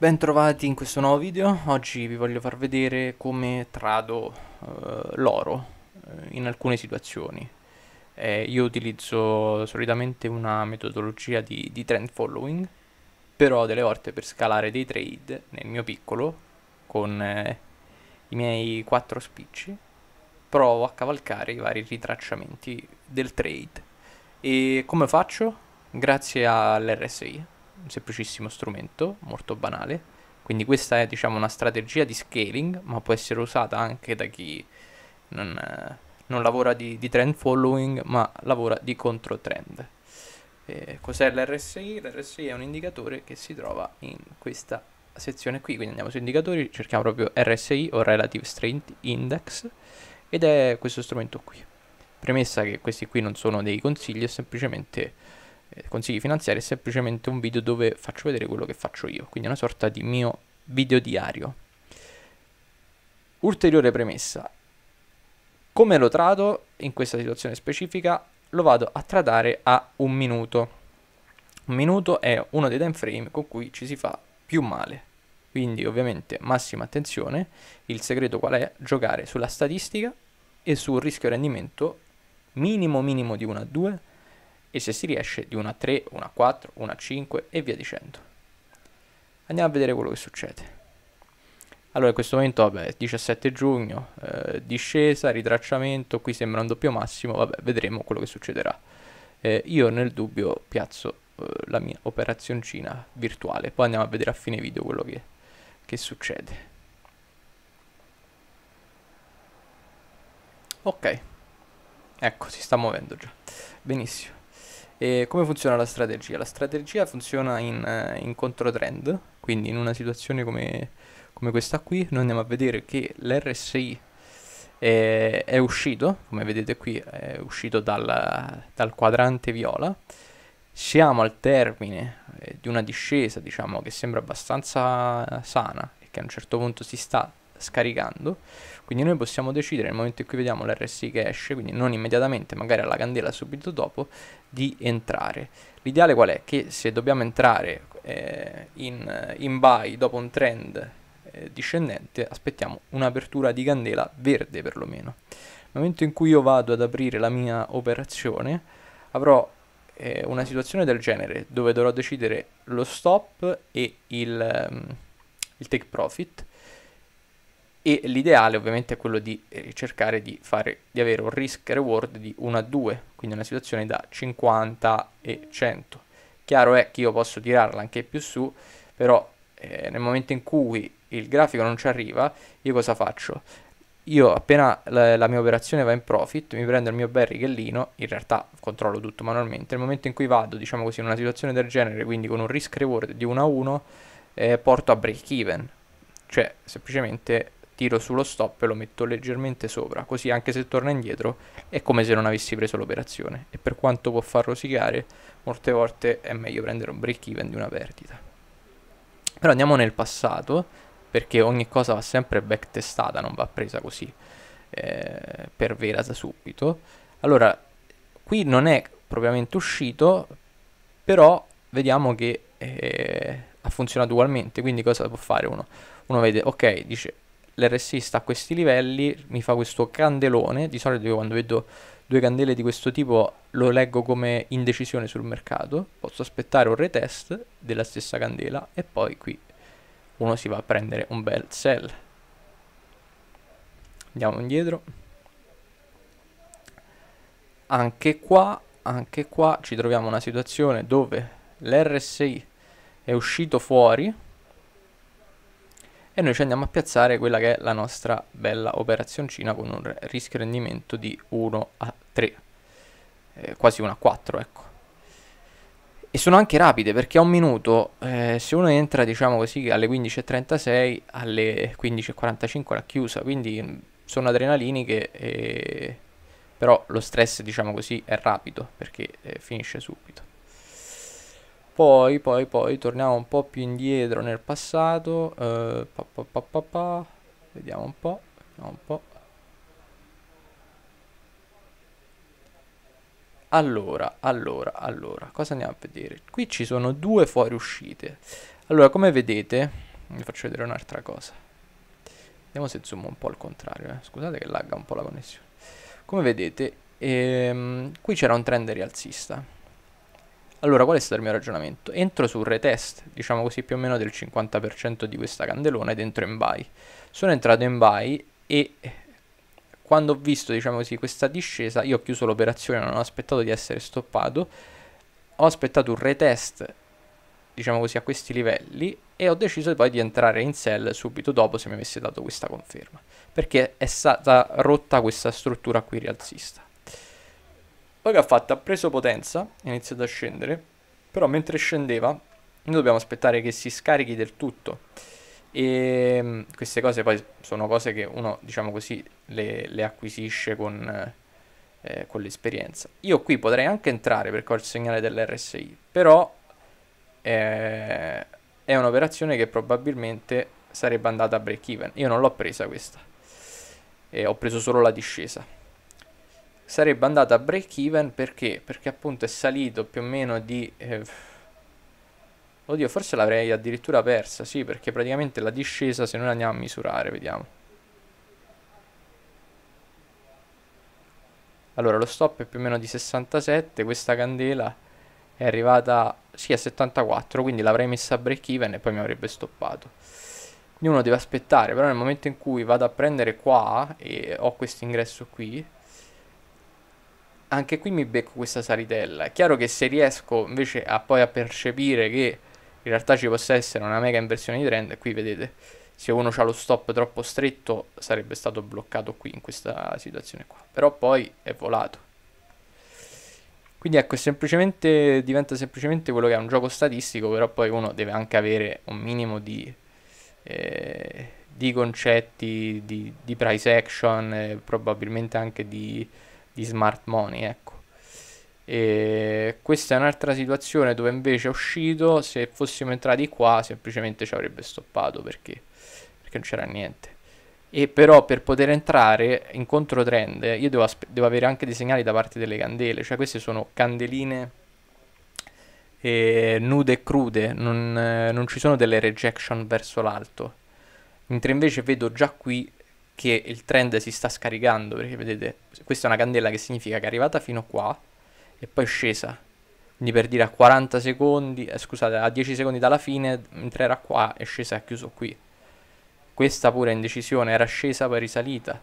Bentrovati in questo nuovo video, oggi vi voglio far vedere come trado eh, l'oro eh, in alcune situazioni. Eh, io utilizzo solitamente una metodologia di, di, trend following, però delle volte per scalare dei trade nel mio piccolo con eh, i miei quattro spicci provo a cavalcare i vari ritracciamenti del trade. E come faccio? Grazie all'RSI un semplicissimo strumento, molto banale. Quindi questa è diciamo una strategia di scaling, ma può essere usata anche da chi non, non lavora di, di, trend following, ma lavora di contro trend. cos'è l'RSI? L'RSI è un indicatore che si trova in questa sezione qui, quindi andiamo su indicatori, cerchiamo proprio RSI o Relative Strength Index ed è questo strumento qui. Premessa che questi qui non sono dei consigli, è semplicemente eh, consigli finanziari è semplicemente un video dove faccio vedere quello che faccio io, quindi una sorta di mio video diario. Ulteriore premessa, come lo trado in questa situazione specifica? Lo vado a tradare a un minuto. Un minuto è uno dei time frame con cui ci si fa più male. Quindi ovviamente massima attenzione, il segreto qual è? Giocare sulla statistica e sul rischio rendimento minimo minimo di 1 a 2 e se si riesce di una 3, una 4, una 5 e via dicendo. Andiamo a vedere quello che succede. Allora in questo momento vabbè 17 giugno, eh, discesa, ritracciamento, qui sembra un doppio massimo, vabbè vedremo quello che succederà. Eh, io nel dubbio piazzo eh, la mia operazioncina virtuale, poi andiamo a vedere a fine video quello che, che succede. Ok, ecco si sta muovendo già, benissimo. E come funziona la strategia? La strategia funziona in, eh, in controtrend, quindi in una situazione come, come, questa qui noi andiamo a vedere che l'RSI eh, è uscito, come vedete qui è uscito dal, dal quadrante viola, siamo al termine eh, di una discesa diciamo che sembra abbastanza sana e che a un certo punto si sta scaricando quindi noi possiamo decidere nel momento in cui vediamo l'RSI che esce quindi non immediatamente magari alla candela subito dopo di entrare l'ideale qual è? che se dobbiamo entrare eh, in, in buy dopo un trend eh, discendente aspettiamo un'apertura di candela verde perlomeno nel momento in cui io vado ad aprire la mia operazione avrò eh, una situazione del genere dove dovrò decidere lo stop e il, ehm, il take profit e l'ideale ovviamente è quello di eh, cercare di, fare, di avere un risk reward di 1 a 2, quindi una situazione da 50 e 100. Chiaro è che io posso tirarla anche più su, però eh, nel momento in cui il grafico non ci arriva, io cosa faccio? Io appena la, la mia operazione va in profit, mi prendo il mio bel righellino, in realtà controllo tutto manualmente, nel momento in cui vado, diciamo così, in una situazione del genere, quindi con un risk reward di 1 a 1, eh, porto a break even, cioè semplicemente tiro sullo stop e lo metto leggermente sopra, così anche se torna indietro è come se non avessi preso l'operazione e per quanto può far rosicare, molte volte è meglio prendere un break even di una perdita. Però andiamo nel passato, perché ogni cosa va sempre backtestata, non va presa così eh, per vera da subito. Allora, qui non è propriamente uscito, però vediamo che eh, ha funzionato ugualmente, quindi cosa può fare uno? Uno vede, ok, dice l'RSI sta a questi livelli, mi fa questo candelone, di solito io quando vedo due candele di questo tipo lo leggo come indecisione sul mercato, posso aspettare un retest della stessa candela e poi qui uno si va a prendere un bel sell. Andiamo indietro. Anche qua, anche qua ci troviamo in una situazione dove l'RSI è uscito fuori e noi ci andiamo a piazzare quella che è la nostra bella operazioncina con un rischio rendimento di 1 a 3 eh, quasi 1 a 4 ecco e sono anche rapide perché a un minuto eh, se uno entra diciamo così alle 15.36 alle 15.45 la chiusa quindi mm, sono adrenaliniche eh, però lo stress diciamo così è rapido perché eh, finisce subito poi, poi, poi torniamo un po' più indietro nel passato. Eh, pa, pa, pa, vediamo un po', vediamo un po'. Allora, allora, allora, cosa andiamo a vedere? Qui ci sono due fuoriuscite. Allora, come vedete, vi faccio vedere un'altra cosa. Vediamo se zoom un po' al contrario, eh. scusate che lagga un po' la connessione. Come vedete, ehm, qui c'era un trend rialzista allora, qual è stato il mio ragionamento? Entro sul retest, diciamo così, più o meno del 50% di questa candelona ed entro in buy. Sono entrato in buy e quando ho visto, diciamo così, questa discesa, io ho chiuso l'operazione, non ho aspettato di essere stoppato, ho aspettato un retest, diciamo così, a questi livelli e ho deciso poi di entrare in sell subito dopo se mi avesse dato questa conferma, perché è stata rotta questa struttura qui rialzista. Poi che ha fatto? Ha preso potenza, è iniziato a scendere, però mentre scendeva noi dobbiamo aspettare che si scarichi del tutto. E ehm, queste cose poi sono cose che uno, diciamo così, le, le acquisisce con, eh, con l'esperienza. Io qui potrei anche entrare perché ho il segnale dell'RSI, però eh, è un'operazione che probabilmente sarebbe andata a break even. Io non l'ho presa questa, e eh, ho preso solo la discesa sarebbe andato a break even perché? Perché appunto è salito più o meno di... Eh, oddio, forse l'avrei addirittura persa, sì, perché praticamente la discesa se noi andiamo a misurare, vediamo. Allora, lo stop è più o meno di 67, questa candela è arrivata, sì, a 74, quindi l'avrei messa a break even e poi mi avrebbe stoppato. Quindi uno deve aspettare, però nel momento in cui vado a prendere qua e ho questo ingresso qui, anche qui mi becco questa salitella. È chiaro che se riesco invece a poi a percepire che in realtà ci possa essere una mega inversione di trend, qui vedete, se uno ha lo stop troppo stretto sarebbe stato bloccato qui in questa situazione qua, però poi è volato. Quindi ecco, semplicemente, diventa semplicemente quello che è un gioco statistico, però poi uno deve anche avere un minimo di, eh, di concetti, di, di price action, eh, probabilmente anche di di smart money, ecco. E questa è un'altra situazione dove invece è uscito, se fossimo entrati qua semplicemente ci avrebbe stoppato perché, perché non c'era niente. E però per poter entrare in controtrend io devo, devo avere anche dei segnali da parte delle candele, cioè queste sono candeline eh, nude e crude, non, eh, non ci sono delle rejection verso l'alto mentre invece vedo già qui che il trend si sta scaricando, perché vedete, questa è una candela che significa che è arrivata fino qua e poi è scesa. Quindi per dire a 40 secondi, eh, scusate, a 10 secondi dalla fine, mentre era qua, è scesa e ha chiuso qui. Questa pure in decisione era scesa poi risalita.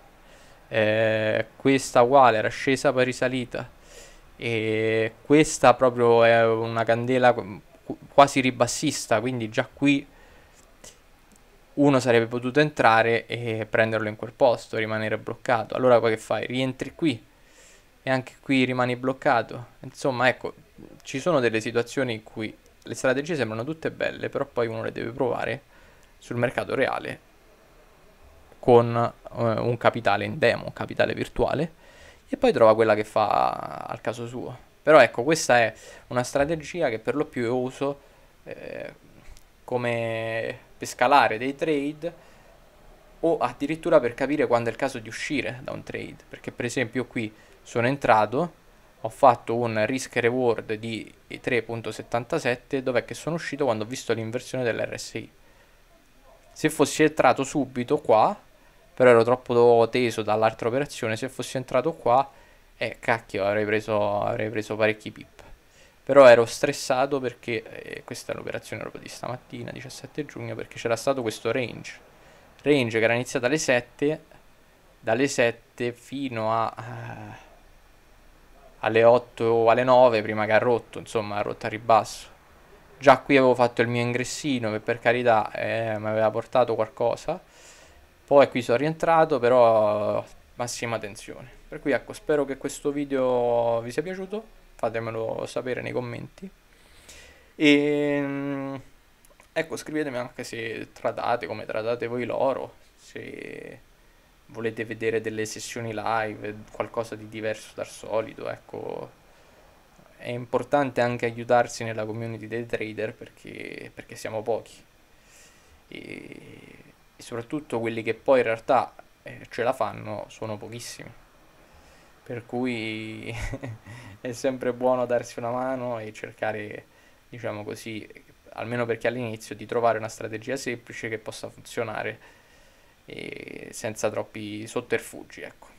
Eh, questa uguale era scesa poi risalita. E questa proprio è una candela quasi ribassista, quindi già qui uno sarebbe potuto entrare e prenderlo in quel posto, rimanere bloccato. Allora poi che fai? Rientri qui e anche qui rimani bloccato. Insomma, ecco, ci sono delle situazioni in cui le strategie sembrano tutte belle, però poi uno le deve provare sul mercato reale con eh, un capitale in demo, un capitale virtuale e poi trova quella che fa al caso suo. Però ecco, questa è una strategia che per lo più io uso eh, come per scalare dei trade o addirittura per capire quando è il caso di uscire da un trade. Perché per esempio qui sono entrato, ho fatto un risk reward di 3.77, dov'è che sono uscito quando ho visto l'inversione dell'RSI. Se fossi entrato subito qua, però ero troppo teso dall'altra operazione, se fossi entrato qua, eh cacchio, avrei preso, avrei preso parecchi pip però ero stressato perché eh, questa è l'operazione proprio di stamattina 17 giugno perché c'era stato questo range range che era iniziato alle 7 dalle 7 fino a eh, alle 8 o alle 9 prima che ha rotto insomma ha rotto a ribasso già qui avevo fatto il mio ingressino che per carità eh, mi aveva portato qualcosa poi qui sono rientrato però massima attenzione per cui ecco spero che questo video vi sia piaciuto fatemelo sapere nei commenti. E mm, ecco, scrivetemi anche se trattate come trattate voi l'oro, se volete vedere delle sessioni live, qualcosa di diverso dal solito, ecco. È importante anche aiutarsi nella community dei trader perché, perché siamo pochi. E, e soprattutto quelli che poi in realtà eh, ce la fanno sono pochissimi per cui è sempre buono darsi una mano e cercare, diciamo così, almeno perché all'inizio, di trovare una strategia semplice che possa funzionare eh, senza troppi sotterfugi, ecco.